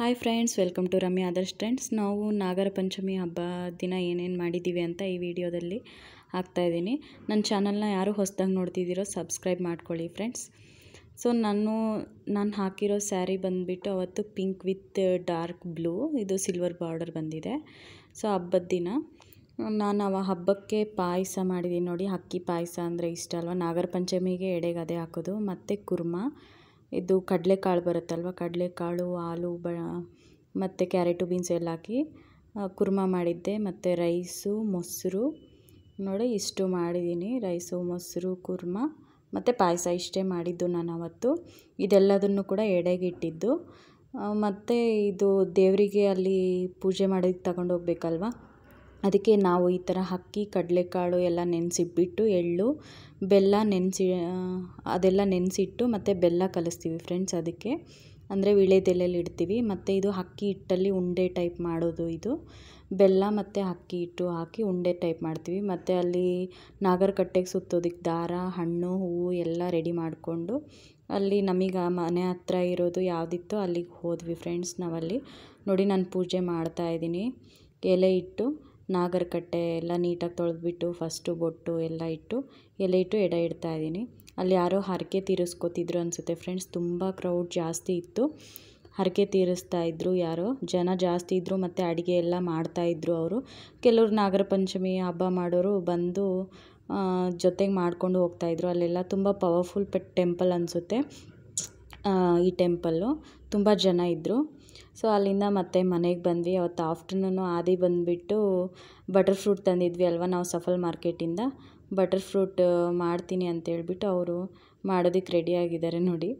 hi friends welcome to Ramya others friends ನಾವು ನಾಗರ ಪಂಚಮಿ ಹಬ್ಬ ದಿನ ಏನೇನು ಮಾಡಿದ್ದೀವಿ ಅಂತ ಈ ವಿಡಿಯೋದಲ್ಲಿ ಇದ್ದೀನಿ ನನ್ನ ಚಾನಲ್ನ ಯಾರು ಹೊಸದಾಗಿ ನೋಡ್ತಿದ್ದೀರೋ ಸಬ್ಸ್ಕ್ರೈಬ್ ಮಾಡ್ಕೊಳ್ಳಿ ಫ್ರೆಂಡ್ಸ್ ಸೊ ನಾನು ನಾನು ಹಾಕಿರೋ ಸ್ಯಾರಿ ಬಂದುಬಿಟ್ಟು ಅವತ್ತು ಪಿಂಕ್ ವಿತ್ ಡಾರ್ಕ್ ಬ್ಲೂ ಇದು ಸಿಲ್ವರ್ ಬಾರ್ಡರ್ ಬಂದಿದೆ ಸೊ ಹಬ್ಬದ ದಿನ ನಾನು ಅವ ಹಬ್ಬಕ್ಕೆ ಪಾಯಸ ಮಾಡಿದ್ದೀನಿ ನೋಡಿ ಅಕ್ಕಿ ಪಾಯಸ ಅಂದರೆ ಇಷ್ಟ ಅಲ್ವಾ ನಾಗರ ಪಂಚಮಿಗೆ ಎಡೆಗದೆ ಹಾಕೋದು ಮತ್ತು ಕುರ್ಮಾ ಇದು ಕಡಲೆಕಾಳು ಬರುತ್ತಲ್ವ ಕಡಲೆಕಾಳು ಆಲೂ ಬ ಮತ್ತು ಕ್ಯಾರೆಟು ಬೀನ್ಸ್ ಎಲ್ಲ ಹಾಕಿ ಕುರ್ಮ ಮಾಡಿದ್ದೆ ಮತ್ತು ರೈಸು ಮೊಸರು ನೋಡಿ ಇಷ್ಟು ಮಾಡಿದ್ದೀನಿ ರೈಸು ಮೊಸರು ಕುರ್ಮ ಮತ್ತು ಪಾಯಸ ಇಷ್ಟೇ ಮಾಡಿದ್ದು ನಾನು ಅವತ್ತು ಇದೆಲ್ಲದನ್ನು ಕೂಡ ಎಡೆಗಿಟ್ಟಿದ್ದು ಮತ್ತು ಇದು ದೇವರಿಗೆ ಅಲ್ಲಿ ಪೂಜೆ ಮಾಡೋದಕ್ಕೆ ಹೋಗ್ಬೇಕಲ್ವ ಅದಕ್ಕೆ ನಾವು ಈ ಥರ ಅಕ್ಕಿ ಕಡಲೆಕಾಳು ಎಲ್ಲ ನೆನೆಸಿಟ್ಬಿಟ್ಟು ಎಳ್ಳು ಬೆಲ್ಲ ನೆನೆಸಿ ಅದೆಲ್ಲ ನೆನೆಸಿಟ್ಟು ಮತ್ತು ಬೆಲ್ಲ ಕಲಿಸ್ತೀವಿ ಫ್ರೆಂಡ್ಸ್ ಅದಕ್ಕೆ ಅಂದರೆ ವಿಳೆದೆಲೆಯಲ್ಲಿ ಇಡ್ತೀವಿ ಮತ್ತು ಇದು ಅಕ್ಕಿ ಹಿಟ್ಟಲ್ಲಿ ಉಂಡೆ ಟೈಪ್ ಮಾಡೋದು ಇದು ಬೆಲ್ಲ ಮತ್ತು ಅಕ್ಕಿ ಹಿಟ್ಟು ಹಾಕಿ ಉಂಡೆ ಟೈಪ್ ಮಾಡ್ತೀವಿ ಮತ್ತು ಅಲ್ಲಿ ನಾಗರಕಟ್ಟೆಗೆ ಕಟ್ಟೆಗೆ ಸುತ್ತೋದಕ್ಕೆ ದಾರ ಹಣ್ಣು ಹೂವು ಎಲ್ಲ ರೆಡಿ ಮಾಡಿಕೊಂಡು ಅಲ್ಲಿ ನಮಗೆ ಮನೆ ಹತ್ರ ಇರೋದು ಯಾವುದಿತ್ತು ಅಲ್ಲಿಗೆ ಹೋದ್ವಿ ಫ್ರೆಂಡ್ಸ್ ನಾವಲ್ಲಿ ನೋಡಿ ನಾನು ಪೂಜೆ ಮಾಡ್ತಾಯಿದ್ದೀನಿ ಎಲೆ ಇಟ್ಟು ನಾಗರಕಟ್ಟೆ ಎಲ್ಲ ನೀಟಾಗಿ ತೊಳೆದ್ಬಿಟ್ಟು ಫಸ್ಟು ಬೊಟ್ಟು ಎಲ್ಲ ಇಟ್ಟು ಎಲೆ ಇಟ್ಟು ಎಡ ಇಡ್ತಾ ಇದ್ದೀನಿ ಅಲ್ಲಿ ಯಾರೋ ಹರಕೆ ತೀರಿಸ್ಕೋತಿದ್ರು ಅನಿಸುತ್ತೆ ಫ್ರೆಂಡ್ಸ್ ತುಂಬ ಕ್ರೌಡ್ ಜಾಸ್ತಿ ಇತ್ತು ಹರಕೆ ತೀರಿಸ್ತಾ ಇದ್ದರು ಯಾರೋ ಜನ ಜಾಸ್ತಿ ಇದ್ದರು ಮತ್ತು ಅಡುಗೆ ಎಲ್ಲ ಮಾಡ್ತಾಯಿದ್ರು ಅವರು ಕೆಲವರು ನಾಗರ ಪಂಚಮಿ ಹಬ್ಬ ಮಾಡೋರು ಬಂದು ಜೊತೆಗೆ ಮಾಡ್ಕೊಂಡು ಹೋಗ್ತಾಯಿದ್ರು ಅಲ್ಲೆಲ್ಲ ತುಂಬ ಪವರ್ಫುಲ್ ಪೆ ಟೆಂಪಲ್ ಅನಿಸುತ್ತೆ ಈ ಟೆಂಪಲ್ಲು ತುಂಬ ಜನ ಇದ್ದರು ಸೊ ಅಲ್ಲಿಂದ ಮತ್ತೆ ಮನೆಗೆ ಬಂದ್ವಿ ಅವತ್ತು ಆಫ್ಟರ್ನೂನು ಆದಿ ಬಂದುಬಿಟ್ಟು ಬಟರ್ ಫ್ರೂಟ್ ತಂದಿದ್ವಿ ಅಲ್ವಾ ನಾವು ಸಫಲ್ ಮಾರ್ಕೆಟಿಂದ ಬಟರ್ ಫ್ರೂಟ್ ಮಾಡ್ತೀನಿ ಅಂತೇಳ್ಬಿಟ್ಟು ಅವರು ಮಾಡೋದಕ್ಕೆ ರೆಡಿಯಾಗಿದ್ದಾರೆ ನೋಡಿ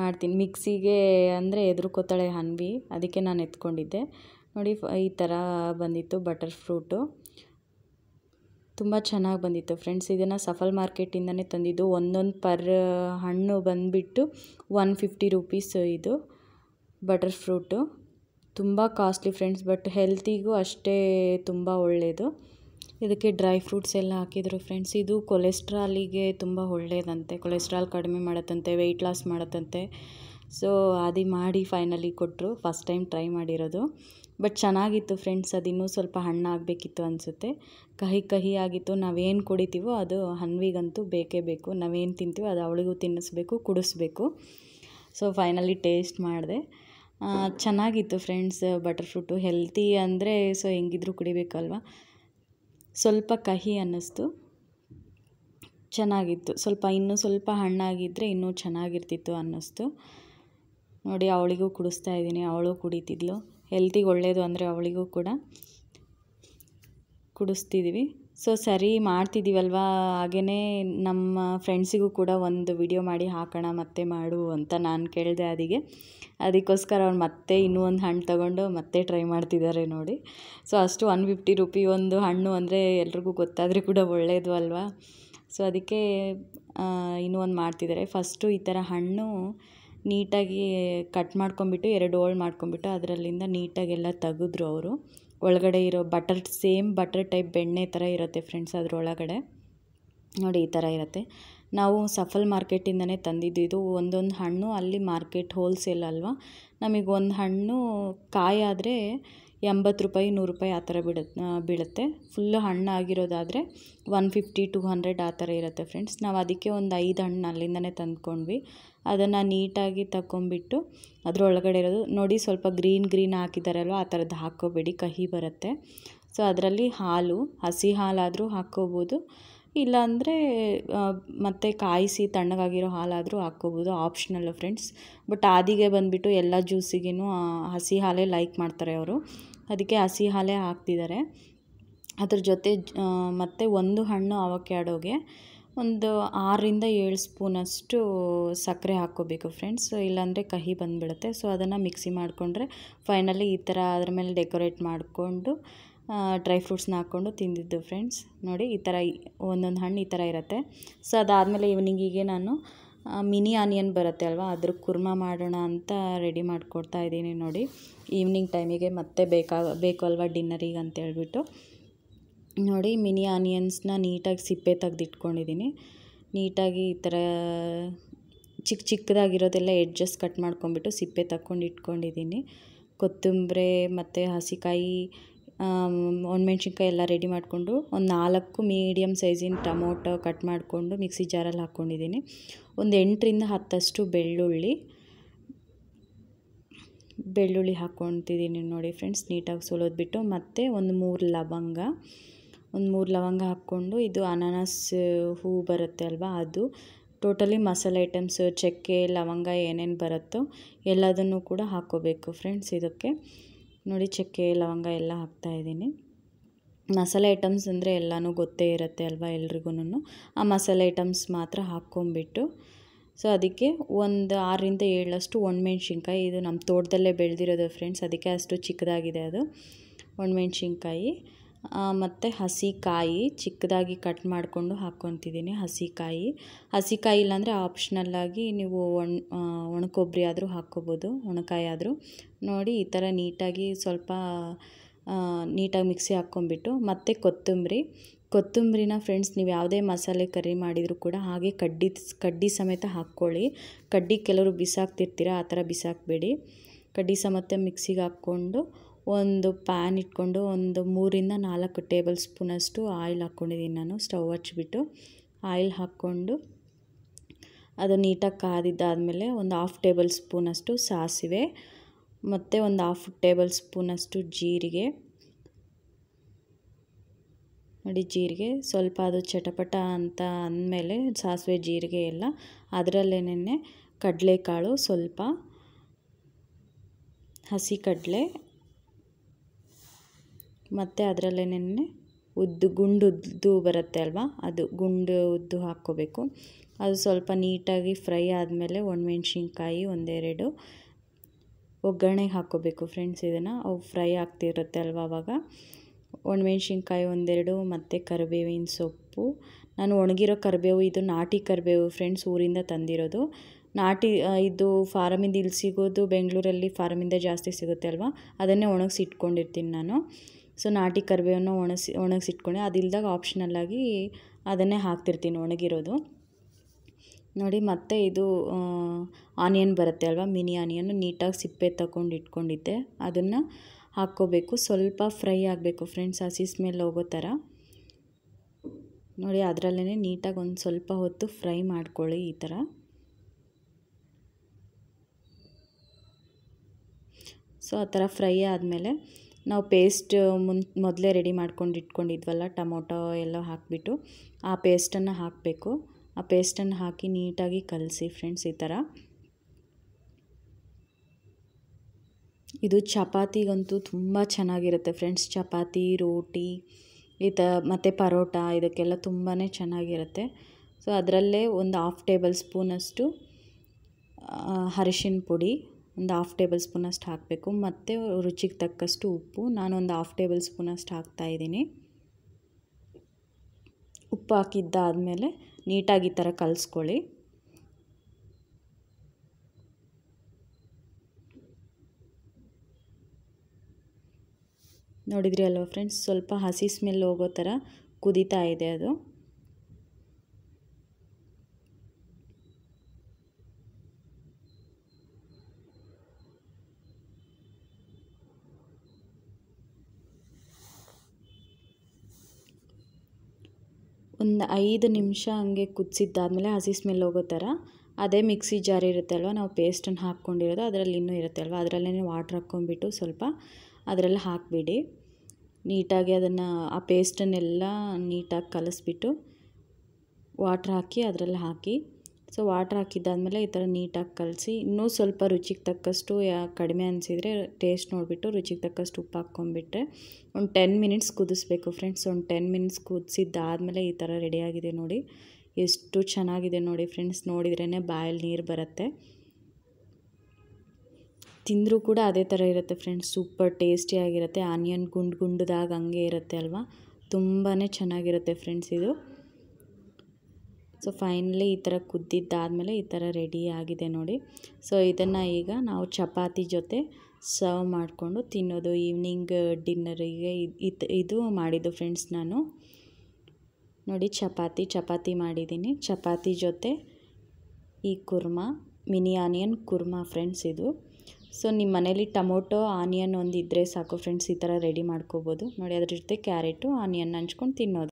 ಮಾಡ್ತೀನಿ ಮಿಕ್ಸಿಗೆ ಅಂದರೆ ಎದುರುಕೋತಾಳೆ ಹನ್ವಿ ಅದಕ್ಕೆ ನಾನು ಎತ್ಕೊಂಡಿದ್ದೆ ನೋಡಿ ಈ ಥರ ಬಂದಿತ್ತು ಬಟರ್ ಫ್ರೂಟು ತುಂಬ ಚೆನ್ನಾಗಿ ಬಂದಿತ್ತು ಫ್ರೆಂಡ್ಸ್ ಇದನ್ನು ಸಫಲ್ ಮಾರ್ಕೆಟಿಂದನೇ ತಂದಿದ್ದು ಒಂದೊಂದು ಪರ್ ಹಣ್ಣು ಬಂದುಬಿಟ್ಟು ಒನ್ ಫಿಫ್ಟಿ ರುಪೀಸ್ ಇದು ಬಟರ್ ಫ್ರೂಟು ತುಂಬ ಕಾಸ್ಟ್ಲಿ ಫ್ರೆಂಡ್ಸ್ ಬಟ್ ಹೆಲ್ತಿಗೂ ಅಷ್ಟೇ ತುಂಬ ಒಳ್ಳೆಯದು ಇದಕ್ಕೆ ಡ್ರೈ ಫ್ರೂಟ್ಸ್ ಎಲ್ಲ ಹಾಕಿದರು ಫ್ರೆಂಡ್ಸ್ ಇದು ಕೊಲೆಸ್ಟ್ರಾಲಿಗೆ ತುಂಬ ಒಳ್ಳೆಯದಂತೆ ಕೊಲೆಸ್ಟ್ರಾಲ್ ಕಡಿಮೆ ಮಾಡತ್ತಂತೆ ವೆಯ್ಟ್ ಲಾಸ್ ಮಾಡತ್ತಂತೆ ಸೊ ಅದು ಮಾಡಿ ಫೈನಲಿ ಕೊಟ್ಟರು ಫಸ್ಟ್ ಟೈಮ್ ಟ್ರೈ ಮಾಡಿರೋದು ಬಟ್ ಚೆನ್ನಾಗಿತ್ತು ಫ್ರೆಂಡ್ಸ್ ಅದಿನ್ನೂ ಸ್ವಲ್ಪ ಹಣ್ಣಾಗಬೇಕಿತ್ತು ಅನಿಸುತ್ತೆ ಕಹಿ ಕಹಿ ಆಗಿತ್ತು ನಾವೇನು ಕುಡಿತೀವೋ ಅದು ಹನ್ವಿಗಂತೂ ಬೇಕೇ ಬೇಕು ನಾವೇನು ತಿಂತೀವೋ ಅದು ಅವಳಿಗೂ ತಿನ್ನಿಸ್ಬೇಕು ಕುಡಿಸ್ಬೇಕು ಸೊ ಫೈನಲಿ ಟೇಸ್ಟ್ ಮಾಡಿದೆ ಚೆನ್ನಾಗಿತ್ತು ಫ್ರೆಂಡ್ಸ್ ಬಟರ್ ಫ್ರೂಟು ಹೆಲ್ತಿ ಅಂದರೆ ಸೊ ಹೆಂಗಿದ್ರೂ ಕುಡಿಬೇಕಲ್ವ ಸ್ವಲ್ಪ ಕಹಿ ಅನ್ನಿಸ್ತು ಚೆನ್ನಾಗಿತ್ತು ಸ್ವಲ್ಪ ಇನ್ನೂ ಸ್ವಲ್ಪ ಹಣ್ಣಾಗಿದ್ದರೆ ಇನ್ನೂ ಚೆನ್ನಾಗಿರ್ತಿತ್ತು ಅನ್ನಿಸ್ತು ನೋಡಿ ಅವಳಿಗೂ ಕುಡಿಸ್ತಾ ಇದ್ದೀನಿ ಅವಳು ಕುಡಿತಿದ್ಲು ಹೆಲ್ತಿಗೆ ಒಳ್ಳೆಯದು ಅಂದರೆ ಅವಳಿಗೂ ಕೂಡ ಕುಡಿಸ್ತಿದ್ವಿ ಸೊ ಸರಿ ಮಾಡ್ತಿದ್ದೀವಲ್ವ ಹಾಗೇ ನಮ್ಮ ಫ್ರೆಂಡ್ಸಿಗೂ ಕೂಡ ಒಂದು ವಿಡಿಯೋ ಮಾಡಿ ಹಾಕೋಣ ಮತ್ತೆ ಮಾಡು ಅಂತ ನಾನು ಕೇಳಿದೆ ಅದಿಗೆ ಅದಕ್ಕೋಸ್ಕರ ಅವ್ರು ಮತ್ತೆ ಇನ್ನೂ ಒಂದು ಹಣ್ಣು ತಗೊಂಡು ಮತ್ತೆ ಟ್ರೈ ಮಾಡ್ತಿದ್ದಾರೆ ನೋಡಿ ಸೊ ಅಷ್ಟು ಒನ್ ಫಿಫ್ಟಿ ರುಪಿ ಒಂದು ಹಣ್ಣು ಅಂದರೆ ಎಲ್ರಿಗೂ ಗೊತ್ತಾದರೆ ಕೂಡ ಒಳ್ಳೆಯದು ಅಲ್ವಾ ಸೊ ಅದಕ್ಕೆ ಇನ್ನೂ ಒಂದು ಮಾಡ್ತಿದ್ದಾರೆ ಫಸ್ಟು ಈ ಥರ ಹಣ್ಣು ನೀಟಾಗಿ ಕಟ್ ಮಾಡ್ಕೊಂಬಿಟ್ಟು ಎರಡು ಹೋಳು ಮಾಡ್ಕೊಂಬಿಟ್ಟು ಅದರಲ್ಲಿಂದ ನೀಟಾಗೆಲ್ಲ ತೆಗೆದ್ರು ಅವರು ಒಳಗಡೆ ಇರೋ ಬಟರ್ ಸೇಮ್ ಬಟರ್ ಟೈಪ್ ಬೆಣ್ಣೆ ಥರ ಇರುತ್ತೆ ಫ್ರೆಂಡ್ಸ್ ಅದರೊಳಗಡೆ ನೋಡಿ ಈ ಥರ ಇರುತ್ತೆ ನಾವು ಸಫಲ್ ಮಾರ್ಕೆಟಿಂದನೇ ತಂದಿದ್ದು ಇದು ಒಂದೊಂದು ಹಣ್ಣು ಅಲ್ಲಿ ಮಾರ್ಕೆಟ್ ಹೋಲ್ಸೇಲ್ ಅಲ್ವಾ ನಮಗೆ ಒಂದು ಹಣ್ಣು ಕಾಯಾದರೆ ಎಂಬತ್ತು ರೂಪಾಯಿ ನೂರು ರೂಪಾಯಿ ಆ ಥರ ಬಿಡ ಬೀಳುತ್ತೆ ಫುಲ್ಲು ಹಣ್ಣು ಆಗಿರೋದಾದರೆ ಒನ್ ಫಿಫ್ಟಿ ಟು ಹಂಡ್ರೆಡ್ ಆ ಥರ ಇರುತ್ತೆ ಫ್ರೆಂಡ್ಸ್ ನಾವು ಅದಕ್ಕೆ ಒಂದು ಐದು ಹಣ್ಣು ಅಲ್ಲಿಂದನೇ ತಂದ್ಕೊಂಡ್ವಿ ಅದನ್ನು ನೀಟಾಗಿ ತಗೊಂಬಿಟ್ಟು ಅದರೊಳಗಡೆ ಇರೋದು ನೋಡಿ ಸ್ವಲ್ಪ ಗ್ರೀನ್ ಗ್ರೀನ್ ಹಾಕಿದ್ದಾರಲ್ವ ಆ ಥರದ್ದು ಹಾಕ್ಕೋಬೇಡಿ ಕಹಿ ಬರುತ್ತೆ ಸೊ ಅದರಲ್ಲಿ ಹಾಲು ಹಸಿ ಹಾಲಾದರೂ ಹಾಕ್ಕೋಬೋದು ಇಲ್ಲಾಂದರೆ ಮತ್ತೆ ಕಾಯಿಸಿ ತಣ್ಣಗಾಗಿರೋ ಹಾಲಾದರೂ ಹಾಕ್ಕೋಬೋದು ಆಪ್ಷನಲ್ಲು ಫ್ರೆಂಡ್ಸ್ ಬಟ್ ಆದಿಗೆ ಬಂದುಬಿಟ್ಟು ಎಲ್ಲ ಜ್ಯೂಸಿಗೇನು ಹಸಿ ಹಾಲೇ ಲೈಕ್ ಮಾಡ್ತಾರೆ ಅವರು ಅದಕ್ಕೆ ಹಸಿ ಹಾಲೇ ಹಾಕ್ತಿದ್ದಾರೆ ಅದ್ರ ಜೊತೆ ಮತ್ತೆ ಒಂದು ಹಣ್ಣು ಅವಕ್ಯಾಡೋಗೆ ಒಂದು ಆರರಿಂದ ಏಳು ಸ್ಪೂನಷ್ಟು ಸಕ್ಕರೆ ಹಾಕ್ಕೋಬೇಕು ಫ್ರೆಂಡ್ಸ್ ಇಲ್ಲಾಂದರೆ ಕಹಿ ಬಂದುಬಿಡುತ್ತೆ ಸೊ ಅದನ್ನು ಮಿಕ್ಸಿ ಮಾಡಿಕೊಂಡ್ರೆ ಫೈನಲಿ ಈ ಥರ ಅದ್ರ ಮೇಲೆ ಡೆಕೋರೇಟ್ ಮಾಡಿಕೊಂಡು ಡ್ರೈ ಫ್ರೂಟ್ಸ್ನ ಹಾಕ್ಕೊಂಡು ತಿಂದಿದ್ದು ಫ್ರೆಂಡ್ಸ್ ನೋಡಿ ಈ ಥರ ಒಂದೊಂದು ಹಣ್ಣು ಈ ಥರ ಇರುತ್ತೆ ಸೊ ಅದಾದಮೇಲೆ ಈವ್ನಿಂಗಿಗೆ ನಾನು ಮಿನಿ ಆನಿಯನ್ ಬರುತ್ತೆ ಅಲ್ವಾ ಅದ್ರ ಕುರ್ಮ ಮಾಡೋಣ ಅಂತ ರೆಡಿ ಮಾಡಿಕೊಡ್ತಾ ಇದ್ದೀನಿ ನೋಡಿ ಈವ್ನಿಂಗ್ ಟೈಮಿಗೆ ಮತ್ತೆ ಬೇಕಾ ಬೇಕು ಅಲ್ವಾ ಡಿನ್ನರಿಗೆ ಅಂತ ನೋಡಿ ಮಿನಿ ಆನಿಯನ್ಸ್ನ ನೀಟಾಗಿ ಸಿಪ್ಪೆ ತೆಗೆದಿಟ್ಕೊಂಡಿದ್ದೀನಿ ನೀಟಾಗಿ ಈ ಥರ ಚಿಕ್ಕ ಚಿಕ್ಕದಾಗಿರೋದೆಲ್ಲ ಎಡ್ಜಸ್ ಕಟ್ ಮಾಡ್ಕೊಂಡ್ಬಿಟ್ಟು ಸಿಪ್ಪೆ ತಕ್ಕೊಂಡು ಇಟ್ಕೊಂಡಿದ್ದೀನಿ ಕೊತ್ತಂಬರಿ ಮತ್ತು ಹಸಿಕಾಯಿ ಒಣಮೆಣ್ಸಿನ್ಕಾಯಿ ಎಲ್ಲ ರೆಡಿ ಮಾಡಿಕೊಂಡು ಒಂದು ನಾಲ್ಕು ಮೀಡಿಯಮ್ ಸೈಜಿನ ಟೊಮೊಟೊ ಕಟ್ ಮಾಡಿಕೊಂಡು ಮಿಕ್ಸಿ ಜಾರಲ್ಲಿ ಹಾಕ್ಕೊಂಡಿದ್ದೀನಿ ಒಂದು ಎಂಟರಿಂದ ಹತ್ತಷ್ಟು ಬೆಳ್ಳುಳ್ಳಿ ಬೆಳ್ಳುಳ್ಳಿ ಹಾಕ್ಕೊತಿದ್ದೀನಿ ನೋಡಿ ಫ್ರೆಂಡ್ಸ್ ನೀಟಾಗಿ ಸೋಲೋದ್ಬಿಟ್ಟು ಮತ್ತು ಒಂದು ಮೂರು ಲವಂಗ ಒಂದು ಮೂರು ಲವಂಗ ಹಾಕ್ಕೊಂಡು ಇದು ಅನಾನಸ್ ಹೂ ಬರುತ್ತೆ ಅಲ್ವಾ ಅದು ಟೋಟಲಿ ಮಸಾಲೆ ಐಟಮ್ಸ್ ಚಕ್ಕೆ ಲವಂಗ ಏನೇನು ಬರುತ್ತೋ ಎಲ್ಲದನ್ನು ಕೂಡ ಹಾಕ್ಕೋಬೇಕು ಫ್ರೆಂಡ್ಸ್ ಇದಕ್ಕೆ ನೋಡಿ ಚಕ್ಕೆ ಲವಂಗ ಎಲ್ಲ ಹಾಕ್ತಾಯಿದ್ದೀನಿ ಮಸಾಲೆ ಐಟಮ್ಸ್ ಅಂದರೆ ಎಲ್ಲನೂ ಗೊತ್ತೇ ಇರುತ್ತೆ ಅಲ್ವಾ ಎಲ್ರಿಗೂ ಆ ಮಸಾಲೆ ಐಟಮ್ಸ್ ಮಾತ್ರ ಹಾಕ್ಕೊಂಬಿಟ್ಟು ಸೊ ಅದಕ್ಕೆ ಒಂದು ಆರರಿಂದ ಏಳಷ್ಟು ಒಣಮೆಣ್ಸಿನ್ಕಾಯಿ ಇದು ನಮ್ಮ ತೋಟದಲ್ಲೇ ಬೆಳೆದಿರೋದು ಫ್ರೆಂಡ್ಸ್ ಅದಕ್ಕೆ ಅಷ್ಟು ಚಿಕ್ಕದಾಗಿದೆ ಅದು ಒಣಮೆಣ್ಸಿನ್ಕಾಯಿ ಮತ್ತು ಹಸಿಕಾಯಿ ಚಿಕ್ಕದಾಗಿ ಕಟ್ ಮಾಡಿಕೊಂಡು ಹಾಕ್ಕೊತಿದ್ದೀನಿ ಹಸಿಕಾಯಿ ಹಸಿಕಾಯಿ ಇಲ್ಲಾಂದರೆ ಆಪ್ಷನಲ್ಲಾಗಿ ನೀವು ಒಣ ಒಣಕೊಬ್ಬರಿ ಆದರೂ ಹಾಕ್ಕೋಬೋದು ಒಣಕಾಯಿ ಆದರೂ ನೋಡಿ ಈ ಥರ ನೀಟಾಗಿ ಸ್ವಲ್ಪ ನೀಟಾಗಿ ಮಿಕ್ಸಿ ಹಾಕ್ಕೊಂಬಿಟ್ಟು ಮತ್ತು ಕೊತ್ತಂಬರಿ ಕೊತ್ತಂಬರಿನ ಫ್ರೆಂಡ್ಸ್ ನೀವು ಯಾವುದೇ ಮಸಾಲೆ ಕರಿ ಮಾಡಿದರೂ ಕೂಡ ಹಾಗೆ ಕಡ್ಡಿ ಕಡ್ಡಿ ಸಮೇತ ಹಾಕ್ಕೊಳ್ಳಿ ಕಡ್ಡಿ ಕೆಲವರು ಬಿಸಾಕ್ತಿರ್ತೀರ ಆ ಥರ ಬಿಸಾಕ್ಬೇಡಿ ಕಡ್ಡಿ ಸಮೇತ ಮಿಕ್ಸಿಗೆ ಹಾಕ್ಕೊಂಡು ಒಂದು ಪ್ಯಾನ್ ಇಟ್ಕೊಂಡು ಒಂದು ಮೂರಿಂದ ನಾಲ್ಕು ಟೇಬಲ್ ಸ್ಪೂನಷ್ಟು ಆಯಿಲ್ ಹಾಕ್ಕೊಂಡಿದ್ದೀನಿ ನಾನು ಸ್ಟವ್ ಹಚ್ಚಿಬಿಟ್ಟು ಆಯಿಲ್ ಹಾಕ್ಕೊಂಡು ಅದು ನೀಟಾಗಿ ಕಾದಿದ್ದಾದಮೇಲೆ ಒಂದು ಹಾಫ್ ಟೇಬಲ್ ಸ್ಪೂನಷ್ಟು ಸಾಸಿವೆ ಮತ್ತು ಒಂದು ಹಾಫ್ ಟೇಬಲ್ ಸ್ಪೂನಷ್ಟು ಜೀರಿಗೆ ನೋಡಿ ಜೀರಿಗೆ ಸ್ವಲ್ಪ ಅದು ಚಟಪಟ ಅಂತ ಅಂದಮೇಲೆ ಸಾಸಿವೆ ಜೀರಿಗೆ ಎಲ್ಲ ಅದರಲ್ಲೇನೆ ಕಡಲೆಕಾಳು ಸ್ವಲ್ಪ ಹಸಿ ಕಡಲೆ ಮತ್ತು ಅದರಲ್ಲೇ ಉದ್ದು ಗುಂಡು ಉದ್ದು ಬರುತ್ತೆ ಅಲ್ವಾ ಅದು ಗುಂಡು ಉದ್ದು ಹಾಕ್ಕೋಬೇಕು ಅದು ಸ್ವಲ್ಪ ನೀಟಾಗಿ ಫ್ರೈ ಆದಮೇಲೆ ಒಣಮೆಣ್ಸಿನ್ಕಾಯಿ ಒಂದೆರಡು ಒಗ್ಗರಣೆಗೆ ಹಾಕ್ಕೋಬೇಕು ಫ್ರೆಂಡ್ಸ್ ಇದನ್ನು ಅವು ಫ್ರೈ ಆಗ್ತಿರುತ್ತೆ ಅಲ್ವ ಅವಾಗ ಒಣಮೆಣ್ಸಿನ್ಕಾಯಿ ಒಂದೆರಡು ಮತ್ತು ಕರಿಬೇವಿನ ಸೊಪ್ಪು ನಾನು ಒಣಗಿರೋ ಕರಿಬೇವು ಇದು ನಾಟಿ ಕರಿಬೇವು ಫ್ರೆಂಡ್ಸ್ ಊರಿಂದ ತಂದಿರೋದು ನಾಟಿ ಇದು ಫಾರಮಿಂದ ಇಲ್ಲಿ ಸಿಗೋದು ಬೆಂಗಳೂರಲ್ಲಿ ಫಾರಮಿಂದ ಜಾಸ್ತಿ ಸಿಗುತ್ತೆ ಅಲ್ವಾ ಅದನ್ನೇ ಒಣಗಿಸಿ ಇಟ್ಕೊಂಡಿರ್ತೀನಿ ನಾನು ಸೊ ನಾಟಿ ಕರಿಬೇವನ್ನು ಒಣಸಿ ಒಣಗಿಸಿಟ್ಕೊಂಡೆ ಅದಿಲ್ದಾಗ ಆಪ್ಷನಲ್ಲಾಗಿ ಅದನ್ನೇ ಹಾಕ್ತಿರ್ತೀನಿ ಒಣಗಿರೋದು ನೋಡಿ ಮತ್ತೆ ಇದು ಆನಿಯನ್ ಬರುತ್ತೆ ಅಲ್ವಾ ಮಿನಿ ಆನಿಯನ್ನು ನೀಟಾಗಿ ಸಿಪ್ಪೆ ತಗೊಂಡು ಇಟ್ಕೊಂಡಿದ್ದೆ ಅದನ್ನು ಹಾಕ್ಕೋಬೇಕು ಸ್ವಲ್ಪ ಫ್ರೈ ಆಗಬೇಕು ಫ್ರೆಂಡ್ಸ್ ಹಸಿ ಸ್ಮೆಲ್ ಹೋಗೋ ಥರ ನೋಡಿ ಅದರಲ್ಲೇ ನೀಟಾಗಿ ಒಂದು ಸ್ವಲ್ಪ ಹೊತ್ತು ಫ್ರೈ ಮಾಡ್ಕೊಳ್ಳಿ ಈ ಥರ ಸೊ ಆ ಥರ ಫ್ರೈ ಆದಮೇಲೆ ನಾವು ಪೇಸ್ಟ್ uh, ಮುನ್ ಮೊದಲೇ ರೆಡಿ ಮಾಡ್ಕೊಂಡು ಇಟ್ಕೊಂಡಿದ್ವಲ್ಲ ಟೊಮೊಟೊ ಎಲ್ಲ ಹಾಕಿಬಿಟ್ಟು ಆ ಪೇಸ್ಟನ್ನು ಹಾಕಬೇಕು ಆ ಪೇಸ್ಟನ್ನು ಹಾಕಿ ನೀಟಾಗಿ ಕಲಸಿ ಫ್ರೆಂಡ್ಸ್ ಈ ಥರ ಇದು ಚಪಾತಿಗಂತೂ ತುಂಬ ಚೆನ್ನಾಗಿರುತ್ತೆ ಫ್ರೆಂಡ್ಸ್ ಚಪಾತಿ ರೋಟಿ ಈ ಥರ ಮತ್ತು ಪರೋಟ ಇದಕ್ಕೆಲ್ಲ ತುಂಬಾ ಚೆನ್ನಾಗಿರುತ್ತೆ ಸೊ ಅದರಲ್ಲೇ ಒಂದು ಹಾಫ್ ಟೇಬಲ್ ಸ್ಪೂನಷ್ಟು ಅರಿಶಿನ ಪುಡಿ ಒಂದು ಹಾಫ್ ಟೇಬಲ್ ಸ್ಪೂನಷ್ಟು ಹಾಕಬೇಕು ಮತ್ತು ರುಚಿಗೆ ತಕ್ಕಷ್ಟು ಉಪ್ಪು ನಾನೊಂದು ಹಾಫ್ ಟೇಬಲ್ ಸ್ಪೂನಷ್ಟು ಹಾಕ್ತಾಯಿದ್ದೀನಿ ಉಪ್ಪು ಹಾಕಿದ್ದಾದಮೇಲೆ ನೀಟಾಗಿ ಈ ಥರ ಕಲಿಸ್ಕೊಳ್ಳಿ ನೋಡಿದ್ರಿ ಅಲ್ವಾ ಫ್ರೆಂಡ್ಸ್ ಸ್ವಲ್ಪ ಹಸಿ ಸ್ಮೆಲ್ ಹೋಗೋ ಥರ ಕುದೀತಾ ಇದೆ ಅದು ಒಂದು ಐದು ನಿಮಿಷ ಹಂಗೆ ಕುದಿಸಿದ್ದಾದಮೇಲೆ ಹಸಿ ಸ್ಮೆಲ್ ಹೋಗೋ ಥರ ಅದೇ ಮಿಕ್ಸಿ ಜಾರ್ ಅಲ್ವ ನಾವು ಪೇಸ್ಟನ್ನು ಹಾಕ್ಕೊಂಡಿರೋದು ಅದರಲ್ಲಿ ಇನ್ನೂ ಇರುತ್ತೆ ಅಲ್ವ ಅದರಲ್ಲೇ ವಾಟ್ರ್ ಹಾಕ್ಕೊಂಡ್ಬಿಟ್ಟು ಸ್ವಲ್ಪ ಅದರಲ್ಲಿ ಹಾಕಿಬಿಡಿ ನೀಟಾಗಿ ಅದನ್ನು ಆ ಪೇಸ್ಟನ್ನೆಲ್ಲ ನೀಟಾಗಿ ಕಲಿಸ್ಬಿಟ್ಟು ವಾಟ್ರ್ ಹಾಕಿ ಅದರಲ್ಲಿ ಹಾಕಿ ಸೊ ವಾಟರ್ ಹಾಕಿದ್ದಾದಮೇಲೆ ಈ ಥರ ನೀಟಾಗಿ ಕಲಸಿ ಇನ್ನೂ ಸ್ವಲ್ಪ ರುಚಿಗೆ ತಕ್ಕಷ್ಟು ಯಾ ಕಡಿಮೆ ಅನಿಸಿದರೆ ಟೇಸ್ಟ್ ನೋಡಿಬಿಟ್ಟು ರುಚಿಗೆ ತಕ್ಕಷ್ಟು ಉಪ್ಪು ಹಾಕ್ಕೊಂಬಿಟ್ರೆ ಒಂದು ಟೆನ್ ಮಿನಿಟ್ಸ್ ಕುದಿಸ್ಬೇಕು ಫ್ರೆಂಡ್ಸ್ ಒಂದು ಟೆನ್ ಮಿನಿಟ್ಸ್ ಕುದಿಸಿದ್ದಾದಮೇಲೆ ಈ ಥರ ರೆಡಿಯಾಗಿದೆ ನೋಡಿ ಎಷ್ಟು ಚೆನ್ನಾಗಿದೆ ನೋಡಿ ಫ್ರೆಂಡ್ಸ್ ನೋಡಿದ್ರೇ ಬಾಯಲ್ಲಿ ನೀರು ಬರುತ್ತೆ ತಿಂದರೂ ಕೂಡ ಅದೇ ಥರ ಇರುತ್ತೆ ಫ್ರೆಂಡ್ಸ್ ಸೂಪರ್ ಟೇಸ್ಟಿಯಾಗಿರುತ್ತೆ ಆನಿಯನ್ ಗುಂಡು ಗುಂಡದಾಗ ಹಂಗೆ ಇರುತ್ತೆ ಅಲ್ವಾ ತುಂಬಾ ಚೆನ್ನಾಗಿರುತ್ತೆ ಫ್ರೆಂಡ್ಸ್ ಇದು ಸೊ ಫೈನಲಿ ಈ ಥರ ಕುದ್ದಿದ್ದಾದಮೇಲೆ ಈ ಥರ ರೆಡಿ ಆಗಿದೆ ನೋಡಿ ಸೊ ಇದನ್ನು ಈಗ ನಾವು ಚಪಾತಿ ಜೊತೆ ಸರ್ವ್ ಮಾಡಿಕೊಂಡು ತಿನ್ನೋದು ಈವ್ನಿಂಗ್ ಡಿನ್ನರಿಗೆ uh, ಇದು ಮಾಡಿದ್ದು ಫ್ರೆಂಡ್ಸ್ ನಾನು ನೋಡಿ ಚಪಾತಿ ಚಪಾತಿ ಮಾಡಿದ್ದೀನಿ ಚಪಾತಿ ಜೊತೆ ಈ kurma mini onion kurma friends ಇದು ಸೊ ನಿಮ್ಮ ಮನೇಲಿ ಟೊಮೊಟೊ ಆನಿಯನ್ ಇದ್ದರೆ ಸಾಕು ಫ್ರೆಂಡ್ಸ್ ಈ ಥರ ರೆಡಿ ಮಾಡ್ಕೋಬೋದು ನೋಡಿ ಅದ್ರ ಜೊತೆ ಕ್ಯಾರೆಟು ಆನಿಯನ್ ಹಂಚ್ಕೊಂಡು ತಿನ್ನೋದು